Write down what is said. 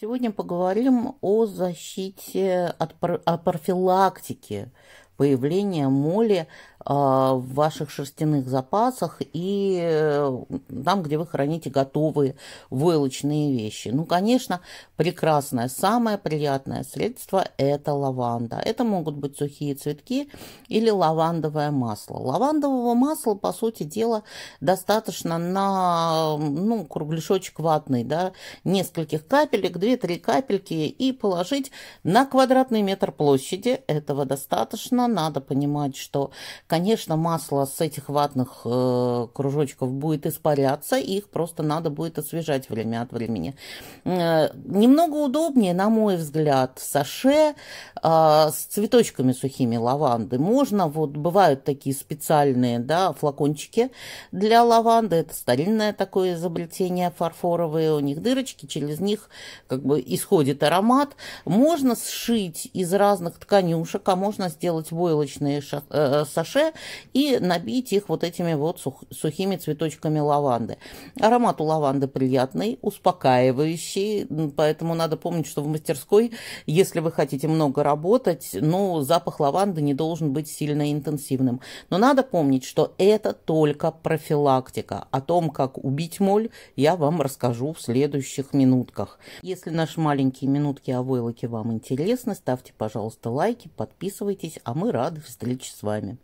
Сегодня поговорим о защите от пар... о профилактике появление моли а, в ваших шерстяных запасах и э, там, где вы храните готовые вылочные вещи. Ну, конечно, прекрасное, самое приятное средство – это лаванда. Это могут быть сухие цветки или лавандовое масло. Лавандового масла, по сути дела, достаточно на ну, кругляшочек ватный, да, нескольких капелек, 2-3 капельки, и положить на квадратный метр площади. Этого достаточно надо понимать, что, конечно, масло с этих ватных э, кружочков будет испаряться, их просто надо будет освежать время от времени. Э, немного удобнее, на мой взгляд, саше э, с цветочками сухими лаванды. Можно, вот бывают такие специальные да, флакончики для лаванды, это старинное такое изобретение фарфоровые, у них дырочки, через них как бы исходит аромат. Можно сшить из разных тканюшек, а можно сделать войлочные э, э, саше и набить их вот этими вот сухими цветочками лаванды. Аромат у лаванды приятный, успокаивающий, поэтому надо помнить, что в мастерской, если вы хотите много работать, ну, запах лаванды не должен быть сильно интенсивным. Но надо помнить, что это только профилактика. О том, как убить моль, я вам расскажу в следующих минутках. Если наши маленькие минутки о войлоке вам интересны, ставьте, пожалуйста, лайки, подписывайтесь, а мы мы рады встрече с вами.